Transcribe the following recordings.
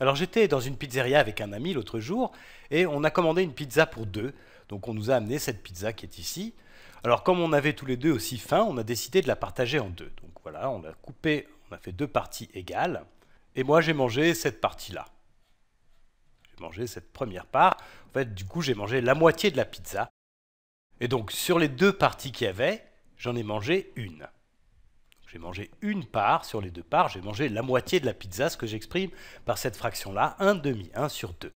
Alors j'étais dans une pizzeria avec un ami l'autre jour et on a commandé une pizza pour deux. Donc on nous a amené cette pizza qui est ici. Alors comme on avait tous les deux aussi faim, on a décidé de la partager en deux. Donc voilà, on a coupé, on a fait deux parties égales. Et moi j'ai mangé cette partie-là. J'ai mangé cette première part. En fait, du coup, j'ai mangé la moitié de la pizza. Et donc sur les deux parties qu'il y avait, j'en ai mangé une. J'ai mangé une part sur les deux parts, j'ai mangé la moitié de la pizza, ce que j'exprime par cette fraction-là, un demi, 1 sur 2.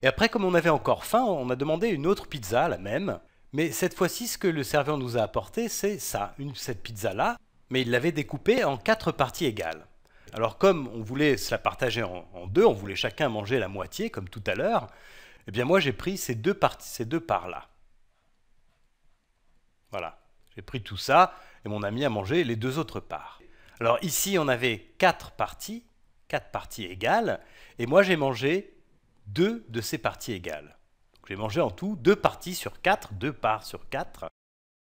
Et après, comme on avait encore faim, on a demandé une autre pizza, la même. Mais cette fois-ci, ce que le serveur nous a apporté, c'est ça, une, cette pizza-là, mais il l'avait découpée en quatre parties égales. Alors comme on voulait se la partager en, deux, on voulait chacun manger la moitié, comme tout à l'heure, eh bien moi j'ai pris ces deux parties, ces deux parts-là. Voilà, j'ai pris tout ça, et mon ami a mangé les deux autres parts. Alors ici, on avait quatre parties, quatre parties égales, et moi j'ai mangé deux de ces parties égales. J'ai mangé en tout deux parties sur quatre, deux parts sur quatre.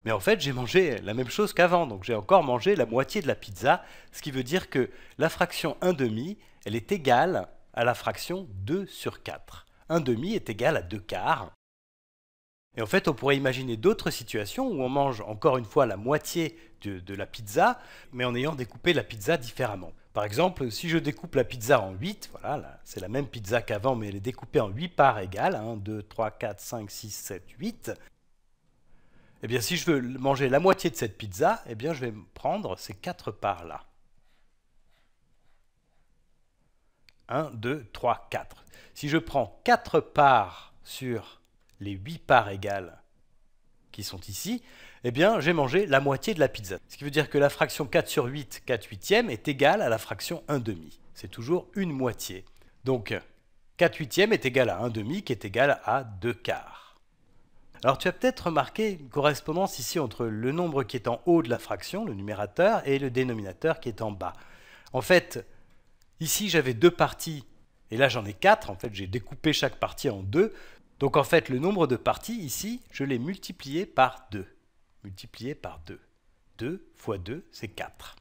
Mais en fait, j'ai mangé la même chose qu'avant, donc j'ai encore mangé la moitié de la pizza, ce qui veut dire que la fraction 1 demi, elle est égale à la fraction 2 sur 4. 1 demi est égal à 2 quarts, et en fait, on pourrait imaginer d'autres situations où on mange encore une fois la moitié de, la pizza, mais en ayant découpé la pizza différemment. Par exemple, si je découpe la pizza en 8, voilà, c'est la même pizza qu'avant, mais elle est découpée en 8 parts égales, 1, 2, 3, 4, 5, 6, 7, 8. et bien, si je veux manger la moitié de cette pizza, eh bien, je vais prendre ces 4 parts-là. 1, 2, 3, 4. Si je prends 4 parts sur les 8 parts égales qui sont ici, eh bien j'ai mangé la moitié de la pizza. Ce qui veut dire que la fraction 4 sur 8, 4 huitièmes, est égale à la fraction 1 demi. C'est toujours une moitié. Donc 4 huitièmes est égal à 1 demi qui est égal à 2 quarts. Alors tu as peut-être remarqué une correspondance ici entre le nombre qui est en haut de la fraction, le numérateur, et le dénominateur qui est en bas. En fait, ici j'avais deux parties et là j'en ai quatre. En fait j'ai découpé chaque partie en deux. Donc en fait, le nombre de parties ici, je l'ai multiplié par 2. Multiplié par 2. 2 fois 2, c'est 4.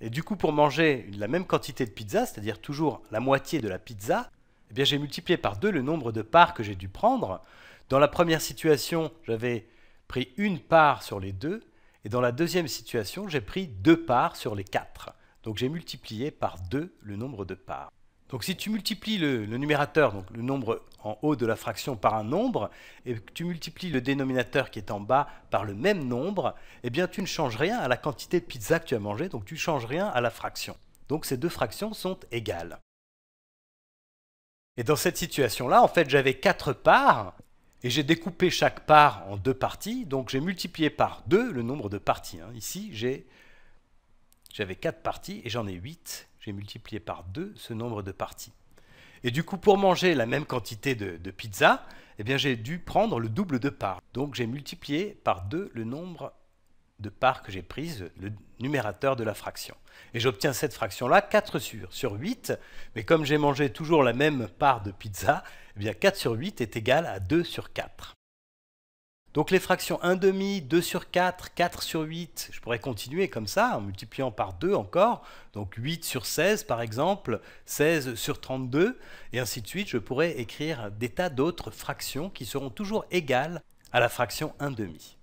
Et du coup, pour manger la même quantité de pizza, c'est-à-dire toujours la moitié de la pizza, eh bien j'ai multiplié par 2 le nombre de parts que j'ai dû prendre. Dans la première situation, j'avais pris une part sur les deux, et dans la deuxième situation, j'ai pris deux parts sur les quatre. Donc j'ai multiplié par 2 le nombre de parts. Donc si tu multiplies le, numérateur, donc le nombre en haut de la fraction par un nombre, et que tu multiplies le dénominateur qui est en bas par le même nombre, eh bien tu ne changes rien à la quantité de pizza que tu as mangée, donc tu ne changes rien à la fraction. Donc ces deux fractions sont égales. Et dans cette situation-là, en fait, j'avais quatre parts, et j'ai découpé chaque part en deux parties, donc j'ai multiplié par deux le nombre de parties. Hein. Ici, j'avais quatre parties, et j'en ai huit, j'ai multiplié par 2 ce nombre de parties. Et du coup, pour manger la même quantité de, pizza, eh bien, j'ai dû prendre le double de parts. Donc, j'ai multiplié par 2 le nombre de parts que j'ai prises, le numérateur de la fraction. Et j'obtiens cette fraction-là 4 sur, sur 8, mais comme j'ai mangé toujours la même part de pizza, 4 eh sur 8 est égal à 2 sur 4. Donc les fractions 1,5, 2 sur 4, 4 sur 8, je pourrais continuer comme ça, en multipliant par 2 encore. Donc 8 sur 16 par exemple, 16 sur 32, et ainsi de suite. Je pourrais écrire des tas d'autres fractions qui seront toujours égales à la fraction 1,5.